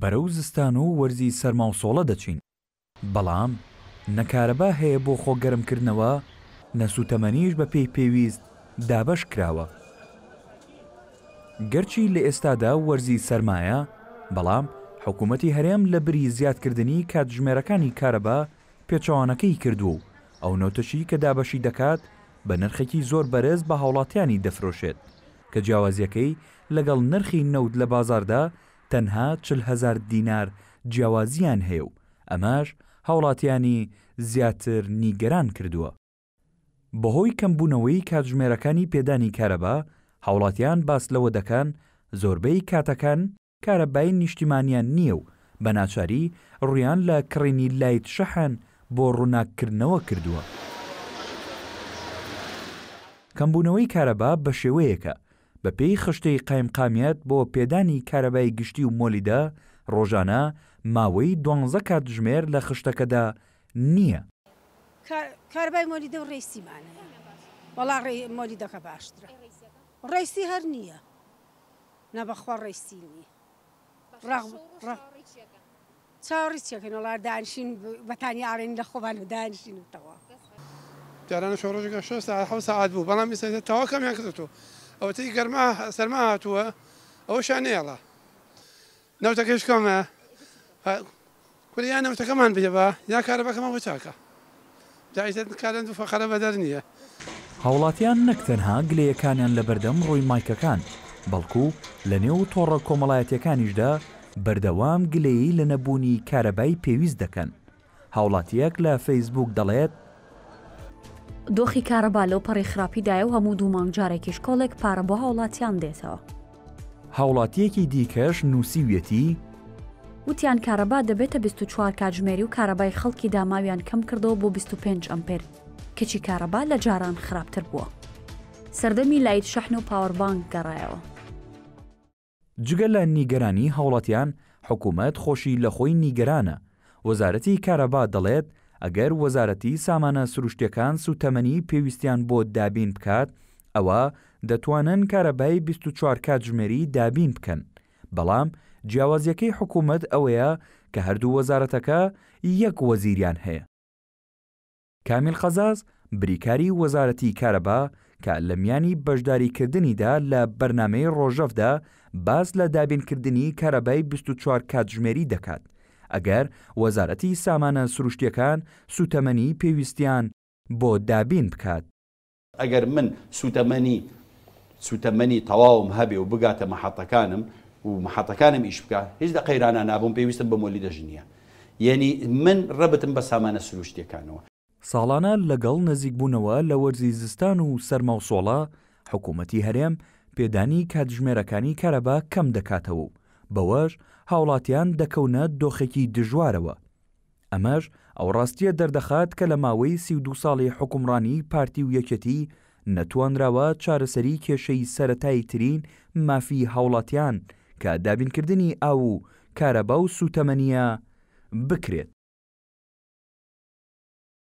بەرەو زستان و وەرزی سەرما و سۆڵە دەچین بەڵام نەکارەبا هەیە بۆ خۆ گەرمکردنەوە نەسوتەمەنیش بە پێی پێویست دابش کراوە گەرچی لە ئێستادا وەرزی سەرمایە بەڵام حکوومەتی هەرێم لە بری زیادکردنی کاتژمێرەکانی کارەبا پێچەوانەکەی کردو و ئەو نۆتەشی کە دابەشی دەکات بە نرخێکی زۆر بەرز بە هاوڵاتیانی دەفرۆشێت کە جیاوازیەکەی لەگەڵ نرخی نەود لە بازاردا تەنها 400هزار دینار جیاوازیان هەیە و ئەماش هاوڵاتیانی زیاتر نیگەران کردووە. بەهۆی کەمبوونەوەی کاتژمێرەکانی پێدانی کارەبا هاوڵاتیان باس لەوە دەکەن زۆربەی کاتەکان کارەبای نیشتیمانیان نییە و بە ناچاری ڕویان لە کڕینی لایت شەحن بۆ ڕووناکردنەوە کردووە. کەمبوونەوەی کارەبا بە شێوەیەکە بە پێی خشتەی قایمقامیەت بۆ پێدانی کارەبای گشتی و مۆلیدا ڕۆژانە ماوەی دوانزە کات ژمێر لە خشتەکەدا نییە کاربای مۆلیدە و ڕێسیمانە وەڵا مۆلی دەکە باشترە ڕێسی هەر نییە نەبەخوا ڕێسی نیە چاڕی چێکن وڵار دانشین بەتانی ئاڕێن لە خۆبان و دانشین وتەوە جارانە شۆڕژگە ش ساعت حو ساعت بوو بەڵام میسەتەوە کەمیان کردێتەوە ئەوەتی گەرما سەرما هاتووە ئەوە شانێڵە نەوتەکەش کۆمە کوریان نەوتەکەمان بێبە یا کارەبەکەمە بۆ چاکە دایتێت کارند و فەقەرە بەدەر نییە هاوڵاتیان نەکتەنها گلەیەکانیان لە بەردەم ڕووی مایکەکان بەڵکو لە نێو تۆڕە کۆمەڵایەتەکانیشدا بەردەوام گلەیی لە نەبوونی کارەبای پێویست دەکەن هاوڵاتیەک لە فەیسبوک دەڵێت دۆخی کارەبا لەو پەڕی خراپیدایە و هەموو دوو مانگجارێکیش کۆڵێک پارە بۆ هاوڵاتیان دێتەوە. هاوڵاتیەکی دیکەش نووسیویەتی، وتیان کارەبا دەبێتە 24 کاتژمێری و کارەبای خەڵکی داماویان کەم کردەوە بۆ 25 ئەمپێر کچی کارەبا لە جاران خراپتر بووە. سەردەمی لایت شەحن و پاوەربانک گەڕایەوە. جگە لە نیگەرانی هاوڵاتیان حکوومەت خۆشی لە خۆی نیگەرانە، وەزارەتی کارەبا دەڵێت ئەگەر وەزارەتی سامانە سروشتەکان سوتەمەنی پێویستیان بۆ دابین بکات ئەوە دەتوانن کارەبای 24 کاتژمێری دابین بکەن بەڵام جیاوازیەکەی حکوومەت ئەوەیە کە هەردوو وەزارەتەکە یەک وەزیریان هەیە کامیل خەزاز بریکاری وەزارەتی کارەبا کە لە میانی بەشداریکردنیدا لە بەرنمەی ڕۆژەفدا باز لە دابینکردنی کارەبای 24 کاتژمێری دەکات ئەگەر وەزارەتی سامانە سروشتیەکان سوتەمەنی پێویستیان بۆ دابین بکات ئەگەر من سوتەمەنی سوتەمەنی تەواوم هەبێ و بگاتە مەحەتەکانم و مەحەتەکانم ئیش بکە هیچ لە قەیرانە نابووم پێویستم بە مۆلی دەژنیە یعنی من ڕەبتم بە سامانە سروشتیەکانەوە ساڵانە لەگەڵ نزیکبوونەوە لە وەرزی زستان و سەرماوسۆڵە حکوومەتی هەرێم پێدانی کاتژمێرەکانی کەرەبا کەم دەکاتەوە بەوەش هاوڵاتیان دەکەونە دۆخێکی دژوارەوە ئەمەش ئەو ڕاستیە دەردەخات کە لە ماوەی سی دو ساڵی حکومڕانی پارتی و یەکەتی نەتوانراوە چارەسەری کێشەی سەتایی ترین مافی هاوڵاتیان کە دابینکردنی ئاو و کارەبا و سوتەمەنیە بکرێت